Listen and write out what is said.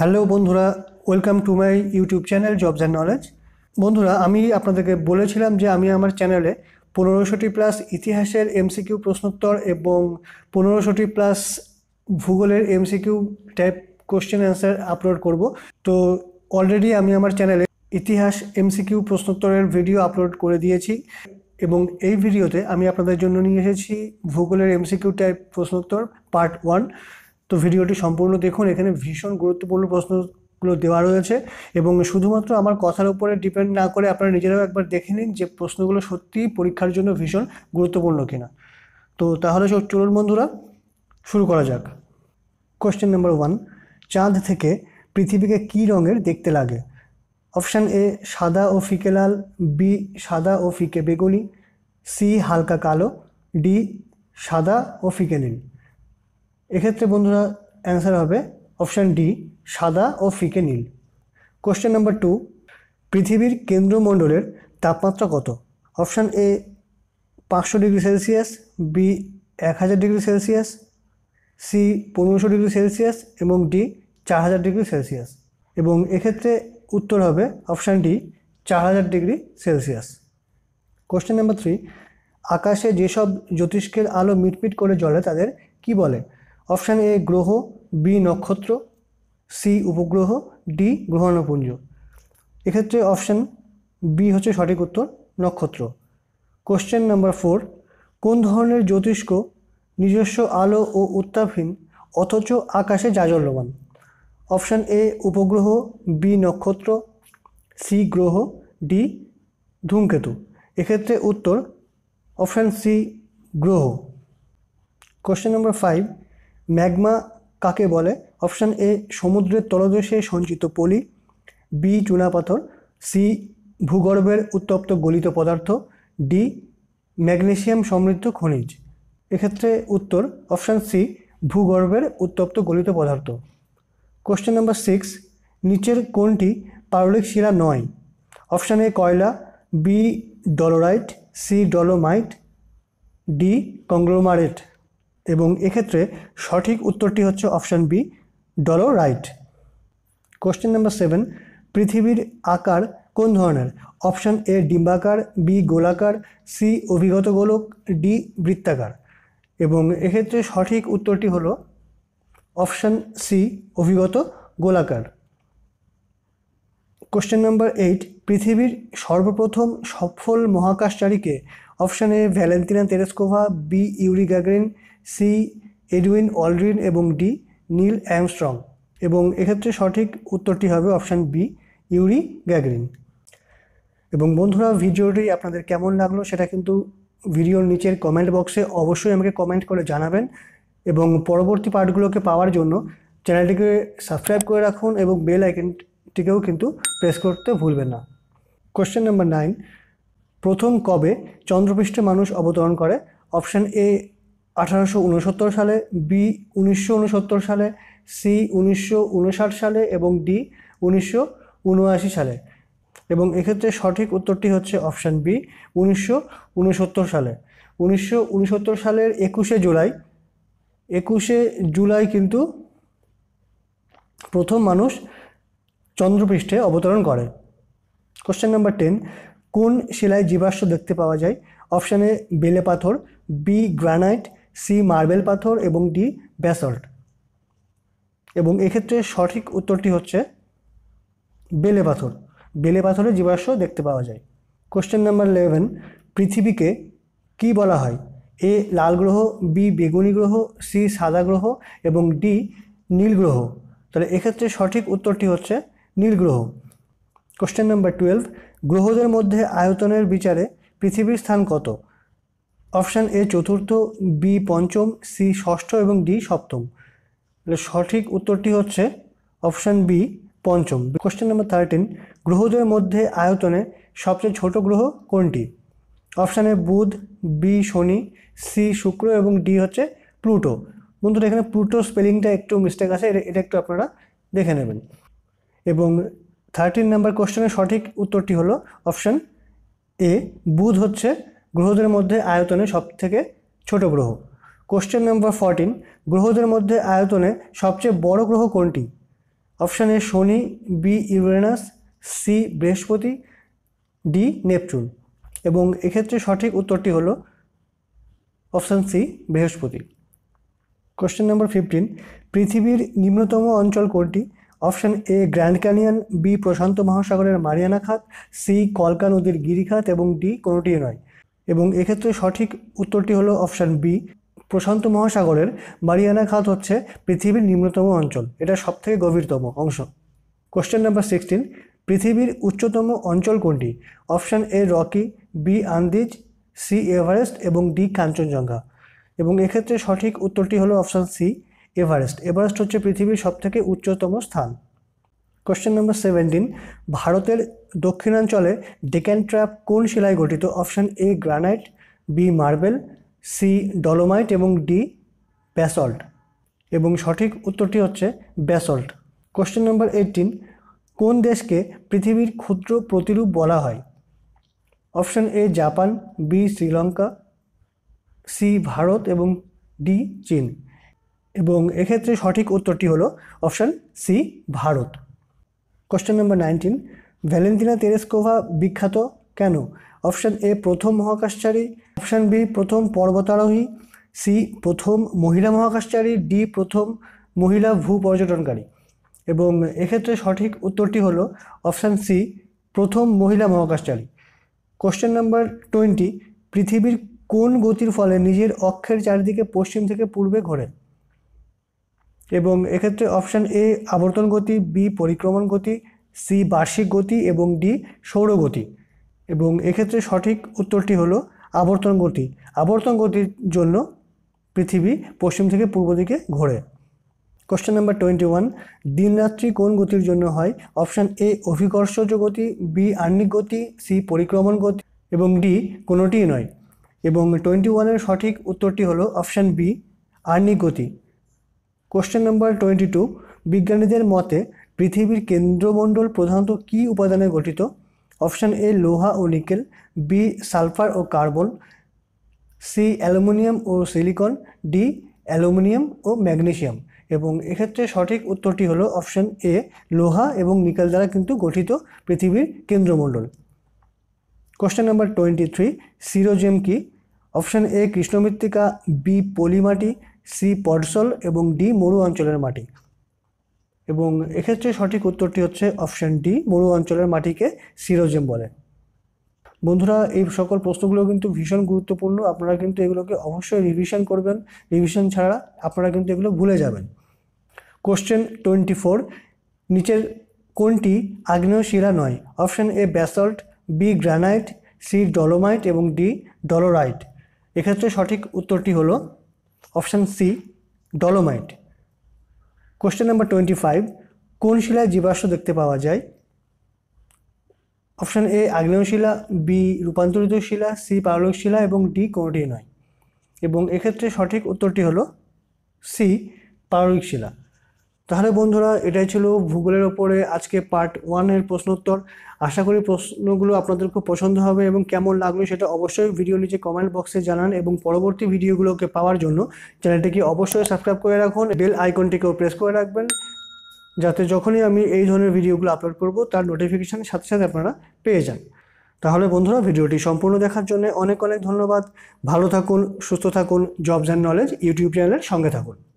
hello বন্ধুরা welcome to my YouTube channel jobs and knowledge বন্ধুরা আমি আপনাদেরকে বলেছিলাম যে আমি আমার চ্যানেলে পনেরোশোটি প্লাস ইতিহাসের এমসিকিউ প্রশ্নোত্তর এবং পনেরোশোটি প্লাস ভূগোলের MCQ type question answer upload করব তো অলরেডি আমি আমার চ্যানেলে ইতিহাস এমসিকিউ প্রশ্নোত্তরের ভিডিও আপলোড করে দিয়েছি এবং এই ভিডিওতে আমি আপনাদের জন্য নিয়ে এসেছি ভূগোলের এমসিকিউ টাইপ প্রশ্নোত্তর পার্ট ওয়ান তো ভিডিওটি সম্পূর্ণ দেখুন এখানে ভীষণ গুরুত্বপূর্ণ প্রশ্নগুলো দেওয়া রয়েছে এবং শুধুমাত্র আমার কথার উপরে ডিপেন্ড না করে আপনারা নিজেরাও একবার দেখে নিন যে প্রশ্নগুলো সত্যিই পরীক্ষার জন্য ভীষণ গুরুত্বপূর্ণ কিনা তো তাহলে চলুন বন্ধুরা শুরু করা যাক কোশ্চেন নাম্বার ওয়ান চাঁদ থেকে পৃথিবীকে কী রঙের দেখতে লাগে অপশান এ সাদা ও ফিকে লাল বি সাদা ও ফিকে বেগুনি সি হালকা কালো ডি সাদা ও ফিকে নীল এক্ষেত্রে বন্ধুরা অ্যান্সার হবে অপশান ডি সাদা ও ফিকে নীল কোশ্চেন নাম্বার টু পৃথিবীর কেন্দ্রমণ্ডলের তাপমাত্রা কত অপশান এ পাঁচশো ডিগ্রি সেলসিয়াস বি এক হাজার ডিগ্রি সেলসিয়াস সি পনেরোশো ডিগ্রি সেলসিয়াস এবং ডি চার হাজার ডিগ্রি সেলসিয়াস এবং এক্ষেত্রে উত্তর হবে অপশান ডি চার হাজার degree Celsius question number three আকাশে যেসব জ্যোতিষ্কের আলো মিটমিট করে জ্বলে তাদের কি বলে অপশান এ গ্রহ বি নক্ষত্র সি উপগ্রহ ডি গ্রহাণুপুঞ্জ এক্ষেত্রে অপশান বি হচ্ছে সঠিক উত্তর নক্ষত্র কোশ্চেন নাম্বার ফোর কোন ধরনের জ্যোতিষ্ক নিজস্ব আলো ও উত্তাপহীন অথচ আকাশে জাজল্যমান অপশান এ উপগ্রহ বি নক্ষত্র সি গ্রহ ডি ধূমকেতু এক্ষেত্রে উত্তর অপশান সি গ্রহ কোশ্চেন নম্বর ফাইভ ম্যাগমা কাকে বলে অপশান এ সমুদ্রের তলদেশে সঞ্চিত পলি বি চুনাপাথর সি ভূগর্ভের উত্তপ্ত গলিত পদার্থ ডি ম্যাগনেশিয়াম সমৃদ্ধ খনিজ এক্ষেত্রে উত্তর অপশান সি ভূগর্ভের উত্তপ্ত গলিত পদার্থ কোশ্চেন নাম্বার সিক্স নিচের কোনটি পারলিক শিলা নয় অপশান এ কয়লা B dolerite C dolomite D conglomerate এবং এক্ষেত্রে সঠিক উত্তরটি হচ্ছে option B dolerite question number seven পৃথিবীর আকার কোন ধরনের অপশান এ ডিম্বাকার বি গোলাকার সি অভিগত গোলক ডি বৃত্তাকার এবং এক্ষেত্রে সঠিক উত্তরটি হলো অপশান সি অভিগত গোলাকার কোশ্চেন নাম্বার এইট পৃথিবীর সর্বপ্রথম সফল মহাকাশচারীকে option A Valentina Tereshkova B Yuri Gagarin C Edwin Aldrin এবং ডি নীল অ্যামস্ট্রং এবং এক্ষেত্রে সঠিক উত্তরটি হবে অপশান বি ইউরি গ্যাগরিন এবং বন্ধুরা ভিডিওটি আপনাদের কেমন লাগলো সেটা কিন্তু ভিডিওর নিচের কমেন্ট বক্সে অবশ্যই আমাকে কমেন্ট করে জানাবেন এবং পরবর্তী পার্টগুলোকে পাওয়ার জন্য চ্যানেলটিকে সাবস্ক্রাইব করে রাখুন এবং বেল আইকনটিকেও কিন্তু প্রেস করতে ভুলবেন না কোশ্চেন নাম্বার নাইন প্রথম কবে চন্দ্রপৃষ্ঠে মানুষ অবতরণ করে অপশান এ আঠারোশো উনসত্তর সালে বি উনিশশো উনসত্তর সালে সি উনিশশো উনষাট সালে এবং ডি উনিশশো উনআশি সালে এবং এক্ষেত্রে সঠিক উত্তরটি হচ্ছে অপশান বি উনিশশো উনসত্তর সালে উনিশশো সালের একুশে জুলাই একুশে জুলাই কিন্তু প্রথম মানুষ চন্দ্রপৃষ্ঠে অবতরণ করে কোশ্চেন নাম্বার টেন কোন শিলায় জীবাশ্ম দেখতে পাওয়া যায় অপশানে বেলে পাথর বি গ্রানাইট সি মার্বেল পাথর এবং ডি ব্যাসল্ট এবং এক্ষেত্রে সঠিক উত্তরটি হচ্ছে বেলে পাথর বেলে পাথরে জীবাশ্ম দেখতে পাওয়া যায় কোশ্চেন নাম্বার ইলেভেন পৃথিবীকে কি বলা হয় এ লাল গ্রহ বি বেগুনি গ্রহ সি সাদা গ্রহ এবং ডি নীল গ্রহ তাহলে এক্ষেত্রে সঠিক উত্তরটি হচ্ছে নীল গ্রহ কোশ্চেন নাম্বার টুয়েলভ গ্রহদের মধ্যে আয়তনের বিচারে পৃথিবীর স্থান কত অপশান এ চতুর্থ বি পঞ্চম সি ষষ্ঠ এবং ডি সপ্তম সঠিক উত্তরটি হচ্ছে অপশান বি পঞ্চম কোশ্চেন নাম্বার থার্টিন গ্রহদের মধ্যে আয়তনে সবচেয়ে ছোট গ্রহ কোনটি অপশানে বুধ বি শনি সি শুক্র এবং ডি হচ্ছে প্লুটো বন্ধুরা এখানে প্লুটো স্পেলিংটা একটু মিস্টেক আছে এটা একটু আপনারা দেখে নেবেন এবং থার্টিন নাম্বার কোশ্চেনের সঠিক উত্তরটি হলো অপশান এ বুধ হচ্ছে গ্রহদের মধ্যে আয়তনে সবথেকে ছোট গ্রহ কোশ্চেন নাম্বার ফরটিন গ্রহদের মধ্যে আয়তনে সবচেয়ে বড় গ্রহ কোনটি অপশান এ শনি বি ইউরেনাস সি বৃহস্পতি ডি নেপচুন এবং এক্ষেত্রে সঠিক উত্তরটি হলো অপশান সি বৃহস্পতি কোশ্চেন নাম্বার ফিফটিন পৃথিবীর নিম্নতম অঞ্চল কোনটি option A Grand Canyon B প্রশান্ত মহাসাগরের মারিয়ানা খাত সি কলকা নদীর গিরিখাত এবং ডি কোনোটি নয় এবং এক্ষেত্রে সঠিক উত্তরটি হলো অপশান বি প্রশান্ত মহাসাগরের মারিয়ানা খাত হচ্ছে পৃথিবীর নিম্নতম অঞ্চল এটা সবথেকে গভীরতম অংশ কোশ্চেন নাম্বার সিক্সটিন পৃথিবীর উচ্চতম অঞ্চল কোনটি option A Rocky B Andes C Everest এবং ডি কাঞ্চনজঙ্ঘা এবং এক্ষেত্রে সঠিক উত্তরটি হলো অপশান সি এভারেস্ট এভারেস্ট হচ্ছে পৃথিবীর সবথেকে উচ্চতম স্থান কোশ্চেন নম্বর সেভেন্টিন ভারতের দক্ষিণাঞ্চলে ডেকেন ট্র্যাপ কোন শিলায় গঠিত option A granite B marble C dolomite এবং ডি ব্যাসল্ট এবং সঠিক উত্তরটি হচ্ছে ব্যাসল্ট কোশ্চেন নম্বর এইটিন কোন দেশকে পৃথিবীর ক্ষুদ্র প্রতিরূপ বলা হয় option A Japan B Sri Lanka C Bharat এবং ডি চীন এবং এক্ষেত্রে সঠিক উত্তরটি হলো option C Bharat question number nineteen Valentina Tereshkova বিখ্যাত কেন অপশান এ প্রথম মহাকাশচারী অপশান বি প্রথম পর্বতারোহী সি প্রথম মহিলা মহাকাশচারী ডি প্রথম মহিলা ভূ পর্যটনকারী এবং এক্ষেত্রে সঠিক উত্তরটি হলো অপশান সি প্রথম মহিলা মহাকাশচারী কোশ্চেন নাম্বার টোয়েন্টি পৃথিবীর কোন গতির ফলে নিজের অক্ষের চারিদিকে পশ্চিম থেকে পূর্বে ঘোরে এবং এক্ষেত্রে অপশান এ আবর্তন গতি বি পরিক্রমণ গতি সি বার্ষিক গতি এবং ডি সৌরগতি এবং এক্ষেত্রে সঠিক উত্তরটি হলো আবর্তন গতি আবর্তন গতির জন্য পৃথিবী পশ্চিম থেকে পূর্ব দিকে ঘোরে কোশ্চেন নাম্বার টোয়েন্টি ওয়ান দিনরাত্রি কোন গতির জন্য হয় অপশান এ অভিকর্ষজ গতি বি আর্নিক গতি সি পরিক্রমণ গতি এবং ডি কোনোটিই নয় এবং টোয়েন্টি ওয়ানের সঠিক উত্তরটি হলো অপশান বি আর্নিক গতি কোশ্চেন নাম্বার টোয়েন্টি টু বিজ্ঞানীদের মতে পৃথিবীর কেন্দ্রমণ্ডল প্রধানত কি উপাদানে গঠিত অপশান এ লোহা ও নিকেল বি সালফার ও কার্বন সি অ্যালুমিনিয়াম ও সিলিকন ডি অ্যালুমিনিয়াম ও ম্যাগনেশিয়াম এবং এক্ষেত্রে সঠিক উত্তরটি হলো অপশান এ লোহা এবং নিকেল দ্বারা কিন্তু গঠিত পৃথিবীর কেন্দ্রমণ্ডল question number twenty three sierozem কি অপশান এ কৃষ্ণমৃত্তিকা বি পলিমাটি সি পডসল এবং ডি মরু অঞ্চলের মাটি এবং এক্ষেত্রে সঠিক উত্তরটি হচ্ছে অপশান ডি মরু অঞ্চলের মাটিকে সিরোজেম বলে বন্ধুরা এই সকল প্রশ্নগুলো কিন্তু ভীষণ গুরুত্বপূর্ণ আপনারা কিন্তু এগুলোকে অবশ্যই রিভিশন করবেন রিভিশন ছাড়া আপনারা কিন্তু এগুলো ভুলে যাবেন কোশ্চেন টোয়েন্টি ফোর নিচের কোনটি আগ্নেয় শিলা নয় option A basalt B granite C dolomite এবং ডি ডলোরাইট এক্ষেত্রে সঠিক উত্তরটি হলো option C dolomite question number twenty five কোন শিলায় জীবাশ্ম দেখতে পাওয়া যায় অপশান এ আগ্নেয় শিলা বি রূপান্তরিত শিলা সি পালক শিলা এবং ডি কোনোটি নয় এবং এক্ষেত্রে সঠিক উত্তরটি হলো সি পালক শিলা তাহলে বন্ধুরা এটাই ছিল ভূগোলের ওপরে আজকে পার্ট ওয়ানের প্রশ্নোত্তর আশা করি প্রশ্নগুলো আপনাদের খুব পছন্দ হবে এবং কেমন লাগলো সেটা অবশ্যই ভিডিও নিচে কমেন্ট বক্সে জানান এবং পরবর্তী ভিডিওগুলোকে পাওয়ার জন্য চ্যানেলটিকে অবশ্যই সাবস্ক্রাইব করে রাখুন বেল আইকনটিকেও প্রেস করে রাখবেন যাতে যখনই আমি এই ধরনের ভিডিওগুলো আপলোড করব তার নোটিফিকেশান সাথে সাথে আপনারা পেয়ে যান তাহলে বন্ধুরা ভিডিওটি সম্পূর্ণ দেখার জন্য অনেক অনেক ধন্যবাদ ভালো থাকুন সুস্থ থাকুন জবস অ্যান্ড নলেজ ইউটিউব চ্যানেলের সঙ্গে থাকুন